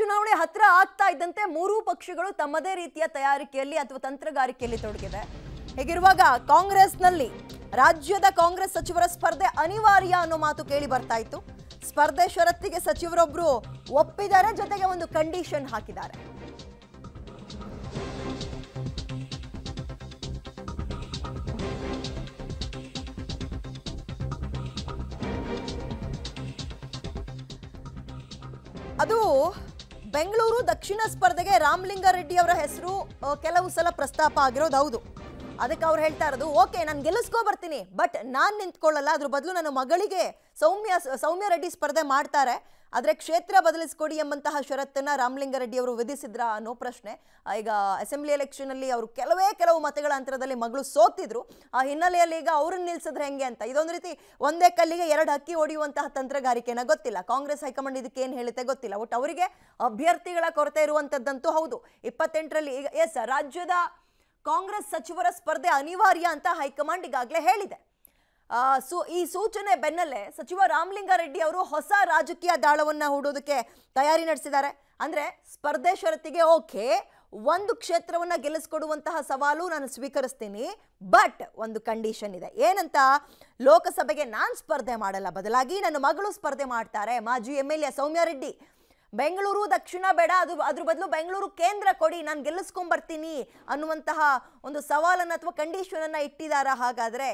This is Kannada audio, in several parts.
ಚುನಾವಣೆ ಹತ್ರ ಆಗ್ತಾ ಇದ್ದಂತೆ ಮೂರೂ ಪಕ್ಷಗಳು ತಮ್ಮದೇ ರೀತಿಯ ತಯಾರಿಕೆಯಲ್ಲಿ ಅಥವಾ ತಂತ್ರಗಾರಿಕೆಯಲ್ಲಿ ತೊಡಗಿದೆ ಹೇಗಿರುವಾಗ ಕಾಂಗ್ರೆಸ್ನಲ್ಲಿ ರಾಜ್ಯದ ಕಾಂಗ್ರೆಸ್ ಸಚಿವರ ಸ್ಪರ್ಧೆ ಅನಿವಾರ್ಯ ಅನ್ನೋ ಮಾತು ಕೇಳಿ ಬರ್ತಾ ಇತ್ತು ಸ್ಪರ್ಧೆ ಷರತ್ತಿಗೆ ಸಚಿವರೊಬ್ಬರು ಒಪ್ಪಿದ್ದಾರೆ ಜೊತೆಗೆ ಒಂದು ಕಂಡೀಷನ್ ಹಾಕಿದ್ದಾರೆ ಅದು ಬೆಂಗಳೂರು ದಕ್ಷಿಣ ಸ್ಪರ್ಧೆಗೆ ರಾಮಲಿಂಗಾರೆಡ್ಡಿ ಅವರ ಹೆಸರು ಕೆಲವು ಸಲ ಪ್ರಸ್ತಾಪ ಆಗಿರೋದು ಹೌದು ಅದಕ್ಕೆ ಅವ್ರು ಹೇಳ್ತಾ ಇರೋದು ಓಕೆ ನಾನು ಗೆಲ್ಲಿಸ್ಕೋ ಬರ್ತೀನಿ ಬಟ್ ನಾನು ನಿಂತ್ಕೊಳ್ಳಲ್ಲ ಅದ್ರ ಬದಲು ನನ್ನ ಮಗಳಿಗೆ ಸೌಮ್ಯ ಸೌಮ್ಯ ರೆಡ್ಡಿ ಸ್ಪರ್ಧೆ ಮಾಡ್ತಾರೆ ಆದರೆ ಕ್ಷೇತ್ರ ಬದಲಿಸ್ಕೊಡಿ ಎಂಬಂತಹ ಷರತ್ತನ್ನು ರೆಡ್ಡಿ ಅವರು ವಿಧಿಸಿದ್ರ ಅನ್ನೋ ಪ್ರಶ್ನೆ ಈಗ ಅಸೆಂಬ್ಲಿ ಎಲೆಕ್ಷನಲ್ಲಿ ಅವರು ಕೆಲವೇ ಕೆಲವು ಮತಗಳ ಅಂತರದಲ್ಲಿ ಮಗಳು ಸೋತಿದ್ರು ಆ ಹಿನ್ನೆಲೆಯಲ್ಲಿ ಈಗ ಅವ್ರನ್ನ ನಿಲ್ಸಿದ್ರೆ ಹೆಂಗೆ ಅಂತ ಇದೊಂದು ರೀತಿ ಒಂದೇ ಕಲ್ಲಿಗೆ ಎರಡು ಹಕ್ಕಿ ಹೊಡೆಯುವಂತಹ ತಂತ್ರಗಾರಿಕೆನ ಗೊತ್ತಿಲ್ಲ ಕಾಂಗ್ರೆಸ್ ಹೈಕಮಾಂಡ್ ಇದಕ್ಕೆ ಏನು ಹೇಳುತ್ತೆ ಗೊತ್ತಿಲ್ಲ ಒಟ್ಟು ಅವರಿಗೆ ಅಭ್ಯರ್ಥಿಗಳ ಕೊರತೆ ಇರುವಂಥದ್ದಂತೂ ಹೌದು ಇಪ್ಪತ್ತೆಂಟರಲ್ಲಿ ಈಗ ಎಸ್ ರಾಜ್ಯದ ಕಾಂಗ್ರೆಸ್ ಸಚಿವರ ಸ್ಪರ್ಧೆ ಅನಿವಾರ್ಯ ಅಂತ ಹೈಕಮಾಂಡ್ ಈಗಾಗಲೇ ಹೇಳಿದೆ ಸು ಈ ಸೂಚನೆ ಬೆನ್ನಲ್ಲೇ ಸಚಿವ ರಾಮಲಿಂಗಾರೆಡ್ಡಿ ಅವರು ಹೊಸ ರಾಜಕೀಯ ದಾಳವನ್ನು ಹೂಡೋದಕ್ಕೆ ತಯಾರಿ ನಡೆಸಿದ್ದಾರೆ ಅಂದರೆ ಸ್ಪರ್ಧೆ ಷರತ್ತಿಗೆ ಓಕೆ ಒಂದು ಕ್ಷೇತ್ರವನ್ನು ಗೆಲ್ಲಿಸ್ಕೊಡುವಂತಹ ಸವಾಲು ನಾನು ಸ್ವೀಕರಿಸ್ತೀನಿ ಬಟ್ ಒಂದು ಕಂಡೀಷನ್ ಇದೆ ಏನಂತ ಲೋಕಸಭೆಗೆ ನಾನು ಸ್ಪರ್ಧೆ ಮಾಡಲ್ಲ ಬದಲಾಗಿ ನನ್ನ ಮಗಳು ಸ್ಪರ್ಧೆ ಮಾಡ್ತಾರೆ ಮಾಜಿ M L A Sowmya Reddy Bengaluru ದಕ್ಷಿಣ ಬೇಡ ಅದು ಅದ್ರ ಬದಲು ಬೆಂಗಳೂರು ಕೇಂದ್ರ ಕೊಡಿ ನಾನು ಗೆಲ್ಲಿಸ್ಕೊಂಬರ್ತೀನಿ ಅನ್ನುವಂತಹ ಒಂದು ಸವಾಲನ್ನು ಅಥವಾ ಕಂಡೀಷನನ್ನು ಇಟ್ಟಿದ್ದಾರಾ ಹಾಗಾದರೆ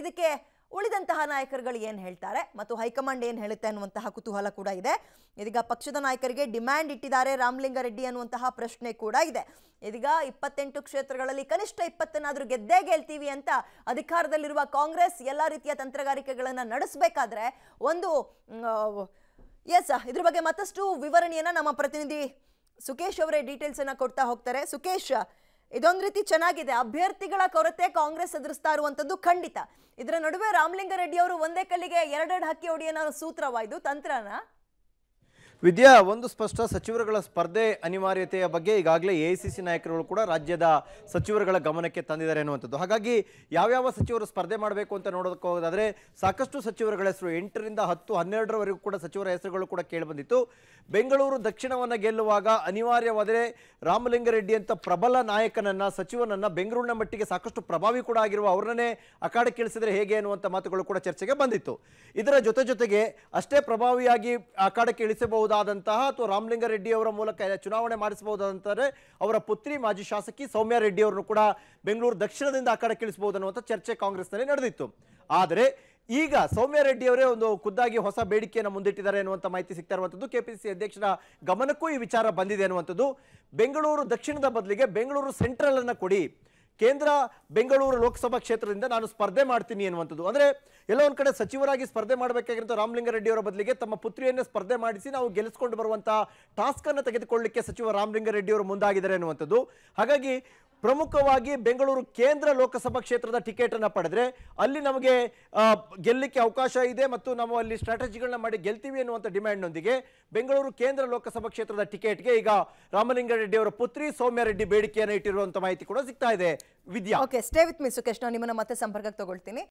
ಇದಕ್ಕೆ ಉಳಿದಂತಹ ನಾಯಕರುಗಳು ಏನು ಹೇಳ್ತಾರೆ ಮತ್ತು ಹೈಕಮಾಂಡ್ ಏನು ಹೇಳುತ್ತೆ ಅನ್ನುವಂತಹ ಕುತೂಹಲ ಕೂಡ ಇದೆ ಇದೀಗ ಪಕ್ಷದ ನಾಯಕರಿಗೆ ಡಿಮ್ಯಾಂಡ್ ಇಟ್ಟಿದ್ದಾರೆ ರಾಮಲಿಂಗಾರೆಡ್ಡಿ ಅನ್ನುವಂತಹ ಪ್ರಶ್ನೆ ಕೂಡ ಇದೆ ಇದೀಗ ಇಪ್ಪತ್ತೆಂಟು ಕ್ಷೇತ್ರಗಳಲ್ಲಿ ಕನಿಷ್ಠ ಇಪ್ಪತ್ತನ್ನಾದರೂ ಗೆದ್ದೇ ಗೆಲ್ತೀವಿ ಅಂತ ಅಧಿಕಾರದಲ್ಲಿರುವ ಕಾಂಗ್ರೆಸ್ ಎಲ್ಲ ರೀತಿಯ ತಂತ್ರಗಾರಿಕೆಗಳನ್ನು ನಡೆಸಬೇಕಾದ್ರೆ ಒಂದು ಎಸ್ ಇದ್ರ ಬಗ್ಗೆ ಮತ್ತಷ್ಟು ವಿವರಣೆಯನ್ನ ನಮ್ಮ ಪ್ರತಿನಿಧಿ ಸುಕೇಶ್ ಅವರೇ ಡೀಟೇಲ್ಸ್ ಅನ್ನ ಕೊಡ್ತಾ ಹೋಗ್ತಾರೆ ಸುಕೇಶ್ ಇದೊಂದು ರೀತಿ ಚೆನ್ನಾಗಿದೆ ಅಭ್ಯರ್ಥಿಗಳ ಕೊರತೆ ಕಾಂಗ್ರೆಸ್ ಎದುರಿಸ್ತಾ ಇರುವಂತದ್ದು ಖಂಡಿತ ಇದರ ನಡುವೆ ರೆಡ್ಡಿ ಅವರು ಒಂದೇ ಕಲ್ಲಿಗೆ ಎರಡೆರಡು ಹಕ್ಕಿ ಹೊಡೆಯೋ ಸೂತ್ರವಾಯ್ದು ತಂತ್ರನ ವಿದ್ಯಾ ಒಂದು ಸ್ಪಷ್ಟ ಸಚಿವರುಗಳ ಸ್ಪರ್ಧೆ ಅನಿವಾರ್ಯತೆಯ ಬಗ್ಗೆ ಈಗಾಗಲೇ ಎ ಸಿ ನಾಯಕರುಗಳು ಕೂಡ ರಾಜ್ಯದ ಸಚಿವರುಗಳ ಗಮನಕ್ಕೆ ತಂದಿದ್ದಾರೆ ಅನ್ನುವಂಥದ್ದು ಹಾಗಾಗಿ ಯಾವ್ಯಾವ ಸಚಿವರು ಸ್ಪರ್ಧೆ ಮಾಡಬೇಕು ಅಂತ ನೋಡೋದಕ್ಕೆ ಹೋಗೋದಾದರೆ ಸಾಕಷ್ಟು ಸಚಿವರುಗಳ ಹೆಸರು ಎಂಟರಿಂದ ಹತ್ತು ಹನ್ನೆರಡರವರೆಗೂ ಕೂಡ ಸಚಿವರ ಹೆಸರುಗಳು ಕೂಡ ಕೇಳಿಬಂದಿತ್ತು ಬೆಂಗಳೂರು ದಕ್ಷಿಣವನ್ನು ಗೆಲ್ಲುವಾಗ ಅನಿವಾರ್ಯವಾದರೆ ರಾಮಲಿಂಗರೆಡ್ಡಿ ಅಂತ ಪ್ರಬಲ ನಾಯಕನನ್ನು ಸಚಿವನನ್ನು ಬೆಂಗಳೂರಿನ ಮಟ್ಟಿಗೆ ಸಾಕಷ್ಟು ಪ್ರಭಾವಿ ಕೂಡ ಆಗಿರುವ ಅಖಾಡ ಕೇಳಿಸಿದರೆ ಹೇಗೆ ಅನ್ನುವಂಥ ಮಾತುಗಳು ಕೂಡ ಚರ್ಚೆಗೆ ಬಂದಿತ್ತು ಇದರ ಜೊತೆ ಜೊತೆಗೆ ಅಷ್ಟೇ ಪ್ರಭಾವಿಯಾಗಿ ಅಖಾಡಕ್ಕೆ ಇಳಿಸಬಹುದು ಮಾಡಿಸಬಹುದಾದಂತಹ ಅಥವಾ ರೆಡ್ಡಿ ಅವರ ಮೂಲಕ ಚುನಾವಣೆ ಮಾಡಿಸಬಹುದಾದಂತಾರೆ ಅವರ ಪುತ್ರಿ ಮಾಜಿ ಶಾಸಕಿ ಸೌಮ್ಯ ರೆಡ್ಡಿ ಅವರನ್ನು ಕೂಡ ಬೆಂಗಳೂರು ದಕ್ಷಿಣದಿಂದ ಆ ಕಡೆ ಕಳಿಸಬಹುದು ಅನ್ನುವಂಥ ಚರ್ಚೆ ಕಾಂಗ್ರೆಸ್ನಲ್ಲಿ ನಡೆದಿತ್ತು ಆದರೆ ಈಗ ಸೌಮ್ಯ ರೆಡ್ಡಿ ಅವರೇ ಒಂದು ಖುದ್ದಾಗಿ ಹೊಸ ಬೇಡಿಕೆಯನ್ನು ಮುಂದಿಟ್ಟಿದ್ದಾರೆ ಅನ್ನುವಂಥ ಮಾಹಿತಿ ಸಿಗ್ತಾ ಇರುವಂಥದ್ದು ಕೆಪಿಸಿಸಿ ಅಧ್ಯಕ್ಷರ ಗಮನಕ್ಕೂ ಈ ವಿಚಾರ ಬಂದಿದೆ ಅನ್ನುವಂಥದ್ದು ಬೆಂಗಳೂರು ದಕ್ಷಿಣದ ಬದಲಿಗೆ ಬೆಂಗಳೂರು ಸೆಂಟ್ರಲ್ ಅನ್ನು ಕೊಡಿ ಕೇಂದ್ರ ಬೆಂಗಳೂರು ಲೋಕಸಭಾ ಕ್ಷೇತ್ರದಿಂದ ನಾನು ಸ್ಪರ್ಧೆ ಮಾಡ್ತೀನಿ ಎನ್ನುವಂಥದ್ದು ಅಂದರೆ ಎಲ್ಲ ಒಂದು ಕಡೆ ಸಚಿವರಾಗಿ ಸ್ಪರ್ಧೆ ಮಾಡಬೇಕಾಗಿರೋ ರೆಡ್ಡಿ ಅವರ ಬದಲಿಗೆ ತಮ್ಮ ಪುತ್ರಿಯನ್ನೇ ಸ್ಪರ್ಧೆ ಮಾಡಿಸಿ ನಾವು ಗೆಲ್ಲಿಸ್ಕೊಂಡು ಬರುವಂಥ ಟಾಸ್ಕನ್ನು ತೆಗೆದುಕೊಳ್ಳಲಿಕ್ಕೆ ಸಚಿವ ರಾಮಲಿಂಗಾರೆಡ್ಡಿಯವರು ಅವರು ಮುಂದಾಗಿದ್ದಾರೆ ಎನ್ನುವಂಥದ್ದು ಹಾಗಾಗಿ ಪ್ರಮುಖವಾಗಿ ಬೆಂಗಳೂರು ಕೇಂದ್ರ ಲೋಕಸಭಾ ಕ್ಷೇತ್ರದ ಟಿಕೆಟ್ ಅನ್ನು ಪಡೆದ್ರೆ ಅಲ್ಲಿ ನಮಗೆ ಗೆಲ್ಲಕ್ಕೆ ಅವಕಾಶ ಇದೆ ಮತ್ತು ನಾವು ಅಲ್ಲಿ ಸ್ಟ್ರಾಟಜಿಗಳನ್ನ ಮಾಡಿ ಗೆಲ್ತೀವಿ ಡಿಮ್ಯಾಂಡ್ ಡಿಮ್ಯಾಂಡ್ನೊಂದಿಗೆ ಬೆಂಗಳೂರು ಕೇಂದ್ರ ಲೋಕಸಭಾ ಕ್ಷೇತ್ರದ ಟಿಕೆಟ್ಗೆ ಈಗ ರಾಮಲಿಂಗ ರೆಡ್ಡಿ ಅವರ ಪುತ್ರಿ ಸೌಮ್ಯ ರೆಡ್ಡಿ ಬೇಡಿಕೆಯನ್ನು ಇಟ್ಟಿರುವಂಥ ಮಾಹಿತಿ ಕೂಡ ಸಿಗ್ತಾ ಇದೆ Vidya okay stay with me Sukesh ನಾವು ನಿಮ್ಮನ್ನ ಮತ್ತೆ ಸಂಪರ್ಕಕ್ಕೆ ತಗೊಳ್ತೀನಿ